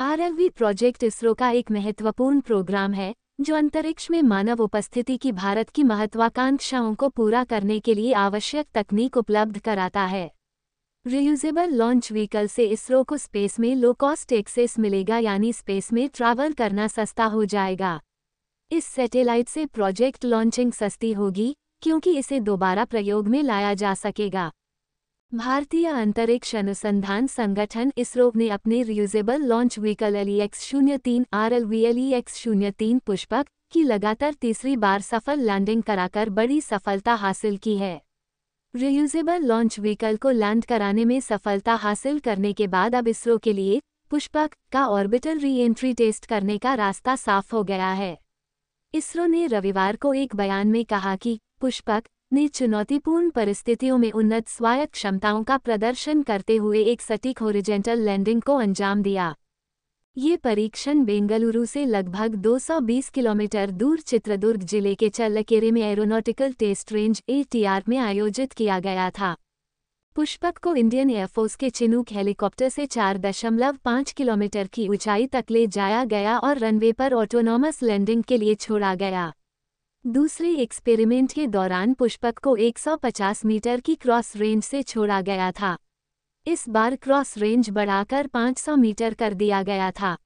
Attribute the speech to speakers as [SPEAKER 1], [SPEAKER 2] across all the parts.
[SPEAKER 1] RLV project ISRO का एक महत्वपूर्ण प्रोग्राम है जो अंतरिक्ष में मानव उपस्थिति की भारत की महत्वाकांक्षाओं को पूरा करने के लिए आवश्यक तकनीक उपलब्ध कराता है रियूजेबल लॉन्च व्हीकल से इसरो को स्पेस में लो कॉस्ट एक्सेस मिलेगा यानी स्पेस में ट्रैवल करना सस्ता हो जाएगा इस सैटेलाइट से प्रोजेक्ट लॉन्चिंग सस्ती होगी क्योंकि इसे दोबारा प्रयोग में लाया जा सकेगा भारतीय अंतरिक्ष अनुसंधान संगठन इसरो ने अपने reusable launch vehicle L X शून्य तीन R L V L X शून्य तीन पुष्पक की लगातार तीसरी बार सफल लैंडिंग कराकर बड़ी सफलता हासिल की है रियूजेबल लॉन्च व्हीकल को लैंड कराने में सफलता हासिल करने के बाद अब इसरो के लिए पुष्पक का ऑर्बिटल री एंट्री टेस्ट करने का रास्ता साफ हो गया है इसरो ने रविवार को एक बयान में कहा कि पुष्पक ने चुनौतीपूर्ण परिस्थितियों में उन्नत स्वायत्त क्षमताओं का प्रदर्शन करते हुए एक सटीक होरिजेंटल लैंडिंग को अंजाम दिया ये परीक्षण बेंगलुरु से लगभग 220 किलोमीटर दूर चित्रदुर्ग जिले के चल्लकेरे में एरोनॉटिकल टेस्ट रेंज एटीआर में आयोजित किया गया था पुष्पक को इंडियन एयरफोर्स के चिनूक हेलीकॉप्टर से 4.5 किलोमीटर की ऊंचाई तक ले जाया गया और रनवे पर ऑटोनॉमस लैंडिंग के लिए छोड़ा गया दूसरे एक्सपेरिमेंट के दौरान पुष्पक को 150 मीटर की क्रॉस रेंज से छोड़ा गया था इस बार क्रॉस रेंज बढ़ाकर 500 मीटर कर दिया गया था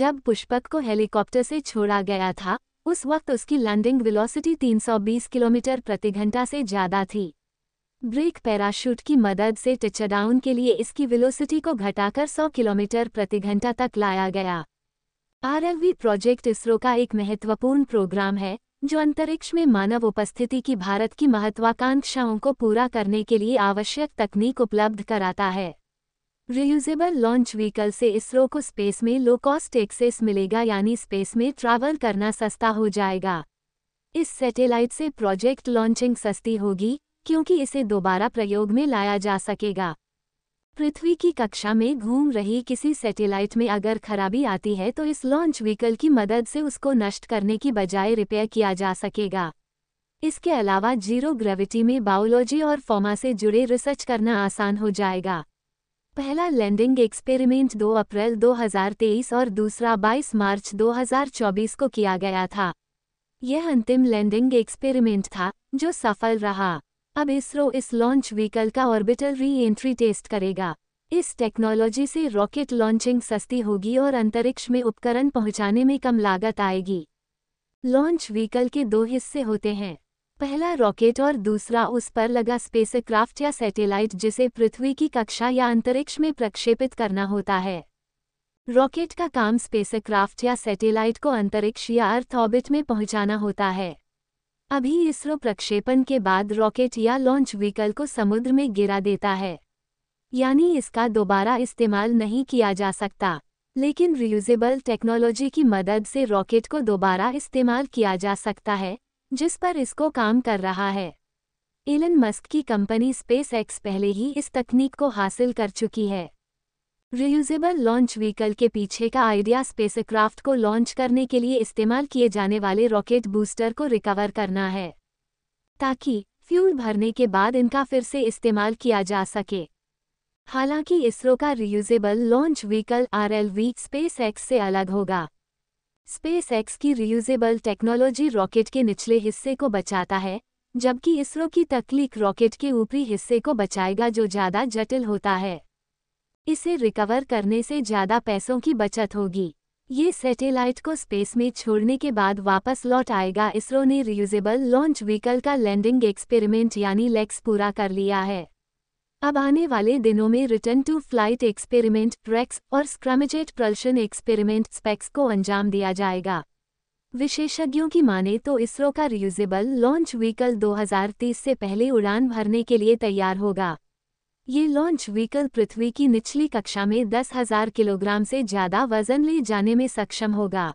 [SPEAKER 1] जब पुष्पक को हेलीकॉप्टर से छोड़ा गया था उस वक्त उसकी लैंडिंग वेलोसिटी 320 किलोमीटर प्रति घंटा से ज़्यादा थी ब्रेक पैराशूट की मदद से टिचडाउन के लिए इसकी वेलोसिटी को घटाकर 100 किलोमीटर प्रति घंटा तक लाया गया आरएलवी प्रोजेक्ट इसरो का एक महत्वपूर्ण प्रोग्राम है जो अंतरिक्ष में मानव उपस्थिति की भारत की महत्वाकांक्षाओं को पूरा करने के लिए आवश्यक तकनीक उपलब्ध कराता है रियूजेबल लॉन्च व्हीकल से इसरो को स्पेस में लो कॉस्ट एक्सेस मिलेगा यानी स्पेस में ट्रैवल करना सस्ता हो जाएगा इस सैटेलाइट से प्रोजेक्ट लॉन्चिंग सस्ती होगी क्योंकि इसे दोबारा प्रयोग में लाया जा सकेगा पृथ्वी की कक्षा में घूम रही किसी सैटेलाइट में अगर खराबी आती है तो इस लॉन्च व्हीकल की मदद से उसको नष्ट करने की बजाय रिपेयर किया जा सकेगा इसके अलावा जीरो ग्रेविटी में बायोलॉजी और फॉर्मा से जुड़े रिसर्च करना आसान हो जाएगा पहला लैंडिंग एक्सपेरिमेंट 2 अप्रैल 2023 और दूसरा 22 मार्च 2024 को किया गया था यह अंतिम लैंडिंग एक्सपेरिमेंट था जो सफल रहा अब इसरो इस लॉन्च व्हीकल का ऑर्बिटल री एंट्री टेस्ट करेगा इस टेक्नोलॉजी से रॉकेट लॉन्चिंग सस्ती होगी और अंतरिक्ष में उपकरण पहुंचाने में कम लागत आएगी लॉन्च व्हीकल के दो हिस्से होते हैं पहला रॉकेट और दूसरा उस पर लगा स्पेसक्राफ्ट या सैटेलाइट जिसे पृथ्वी की कक्षा या अंतरिक्ष में प्रक्षेपित करना होता है रॉकेट का काम स्पेसक्राफ्ट या सैटेलाइट को अंतरिक्ष या अर्थ ऑर्बिट में पहुंचाना होता है अभी इसरो प्रक्षेपण के बाद रॉकेट या लॉन्च व्हीकल को समुद्र में गिरा देता है यानी इसका दोबारा इस्तेमाल नहीं किया जा सकता लेकिन रियूजेबल टेक्नोलॉजी की मदद से रॉकेट को दोबारा इस्तेमाल किया जा सकता है जिस पर इसको काम कर रहा है एलन मस्क की कंपनी स्पेस एक्स पहले ही इस तकनीक को हासिल कर चुकी है रियूजेबल लॉन्च व्हीकल के पीछे का आइडिया स्पेसक्राफ्ट को लॉन्च करने के लिए इस्तेमाल किए जाने वाले रॉकेट बूस्टर को रिकवर करना है ताकि फ्यूल भरने के बाद इनका फिर से इस्तेमाल किया जा सके हालांकि इसरो का reusable launch vehicle RLV SpaceX से अलग होगा स्पेसएक्स की रियूजेबल टेक्नोलॉजी रॉकेट के निचले हिस्से को बचाता है जबकि इसरो की तकलीक रॉकेट के ऊपरी हिस्से को बचाएगा जो ज़्यादा जटिल होता है इसे रिकवर करने से ज़्यादा पैसों की बचत होगी ये सैटेलाइट को स्पेस में छोड़ने के बाद वापस लौट आएगा इसरो ने रियूजेबल लॉन्च व्हीकल का लैंडिंग एक्सपेरिमेंट यानी लेक्स पूरा कर लिया है अब आने वाले दिनों में return to flight experiment REX और स्क्रमजेट प्रल्शन एक्सपेरिमेंट स्पेक्स को अंजाम दिया जाएगा विशेषज्ञों की माने तो इसरो का रियूजेबल लॉन्च व्हीकल 2030 से पहले उड़ान भरने के लिए तैयार होगा ये लॉन्च व्हीकल पृथ्वी की निचली कक्षा में 10,000 किलोग्राम से ज्यादा वजन ले जाने में सक्षम होगा